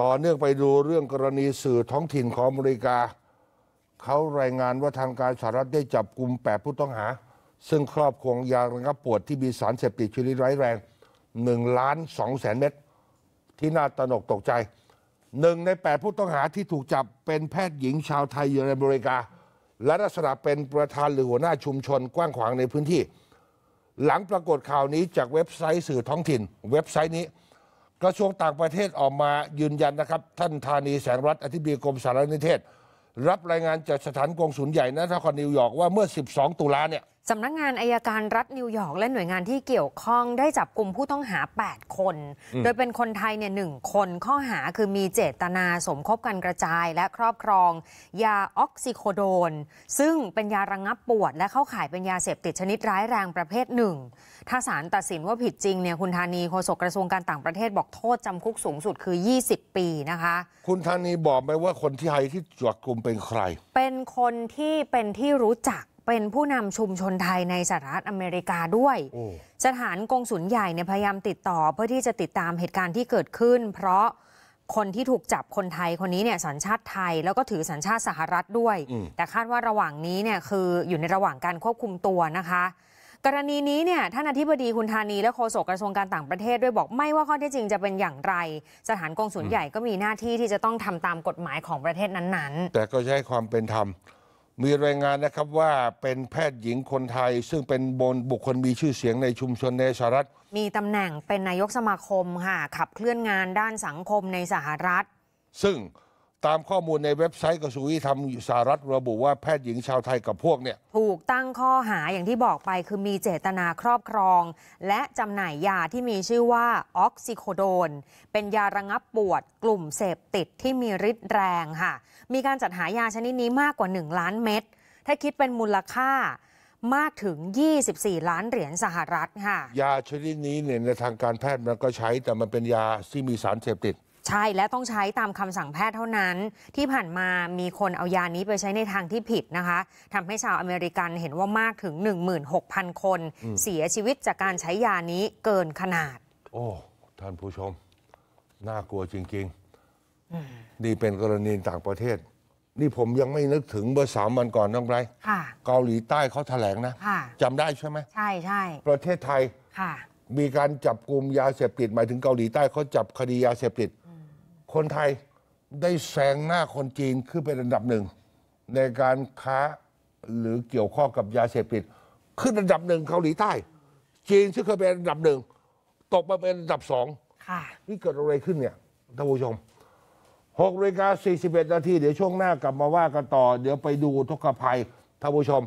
ต่อเนื่องไปดูเรื่องกรณีสื่อท้องถิ่นของอเมริกาเขารายงานว่าทางการสหรัฐได้จับกลุ่มแปดผู้ต้องหา ซึ่งครอบครองยาระงับปวดที่มีสารเสพติดชนิดร้ายแรงหนึ่งล้านสองแสนเม็ดที่น่าตนกตกใจหนึ่งในแปดผู้ต้องหาที่ถูกจับเป็นแพทย์หญิงชาวไทยอยู่ในอเมริกา และลักษณะเป็นประธานหรือหัวหน้าชุมชนกว้างขวางในพื้นที่ หลังปรากฏข่าวนี้จากเว็บไซต์สื่อท้องถิ่น เว็บไซต์นี้กระทรวงต่างประเทศออกมายืนยันนะครับ ท่านธานีแสงรัตน์อธิบดีกรมสารนิเทศ รับรายงานจากสถานกงศูนย์ใหญ่ณนครนิวยอร์กว่าเมื่อ 12 ตุลาเนี่ยสำนักงงานอายการรัฐนิวยอร์กและหน่วยงานที่เกี่ยวข้องได้จับกลุ่มผู้ต้องหา 8 คน โดยเป็นคนไทยเนี่ยหนึ่งคนข้อหาคือมีเจตนาสมคบกันกระจายและครอบครอง ยา ออกซิโคโดน ซึ่งเป็นยาระงงับปวดและเข้าข่ายเป็นยาเสพติดชนิดร้ายแรงประเภทหนึ่ง ถ้าศาลตัดสินว่าผิดจริงเนี่ยคุณธานีโฆษกกระทรวงการต่างประเทศบอกโทษจำคุกสูงสุดคือ 20 ปีนะคะ คุณธานีบอกไหมว่าคนที่ไทยที่จับกลุ่มเป็นใคร เป็นคนที่เป็นที่รู้จักเป็นผู้นำชุมชนไทยในสหรัฐอเมริกาด้วย สถานกงสุลใหญ่เนี่ยพยายามติดต่อเพื่อที่จะติดตามเหตุการณ์ที่เกิดขึ้น เพราะคนที่ถูกจับคนไทยคนนี้เนี่ยสัญชาติไทย แล้วก็ถือสัญชาติสหรัฐด้วย แต่คาดว่าระหว่างนี้เนี่ยคืออยู่ในระหว่างการควบคุมตัวนะคะ กรณีนี้เนี่ยท่านอธิบดีคุณธานีและโฆษกกระทรวงการต่างประเทศด้วยบอกไม่ว่าข้อเท็จจริงจะเป็นอย่างไร สถานกงสุลใหญ่ก็มีหน้าที่ที่จะต้องทำตามกฎหมายของประเทศนั้นๆ แต่ก็ใช้ความเป็นธรรมมีรายงานนะครับว่าเป็นแพทย์หญิงคนไทย ซึ่งเป็นบนบุคคลมีชื่อเสียงในชุมชนในสหรัฐ มีตำแหน่งเป็นนายกสมาคมค่ะ ขับเคลื่อนงานด้านสังคมในสหรัฐ ซึ่งตามข้อมูลในเว็บไซต์กระทรวงยุติธรรมสหรัฐระบุว่าแพทย์หญิงชาวไทยกับพวกเนี่ยถูกตั้งข้อหาอย่างที่บอกไปคือมีเจตนาครอบครอง และจำหน่ายยาที่มีชื่อว่าออกซิโคโดน เป็นยาระงับปวดกลุ่มเสพติดที่มีฤทธิ์แรงค่ะ มีการจัดหายาชนิดนี้มากกว่า 1 ล้านเม็ดถ้าคิดเป็นมูลค่ามากถึง 24 ล้านเหรียญสหรัฐค่ะ ยาชนิดนี้เนี่ยในทางการแพทย์มันก็ใช้แต่มันเป็นยาที่มีสารเสพติดใช่ และต้องใช้ตามคำสั่งแพทย์เท่านั้น ที่ผ่านมามีคนเอายานี้ไปใช้ในทางที่ผิดนะคะทำให้ชาวอเมริกันเห็นว่ามากถึง 16,000 คน เสียชีวิตจากการใช้ยานี้เกินขนาด โอ้ ท่านผู้ชม น่ากลัวจริงๆนี่เป็นกรณีต่างประเทศ นี่ผมยังไม่นึกถึงเบอร์สามวันก่อนน้องไบรท์เกาหลีใต้เขาแถลงนะะจำได้ใช่ไหมใช่ใช่ประเทศไทยมีการจับกลุ่มยาเสพติดหมายถึงเกาหลีใต้เขาจับคดียาเสพติดคนไทยได้แซงหน้าคนจีน ขึ้นเป็นอันดับหนึ่งในการค้าหรือเกี่ยวข้องกับยาเสพติด ขึ้นอันดับหนึ่งเกาหลีใต้ จีนซึ่งเคยเป็นอันดับหนึ่งตกมาเป็นอันดับสองนี่เกิดอะไรขึ้นเนี่ยท่านผู้ชมหกนาฬิกาสี่สิบเอ็ดนาทีเดี๋ยวช่วงหน้ากลับมาว่ากันต่อ เดี๋ยวไปดูทุกขภัยท่านผู้ชม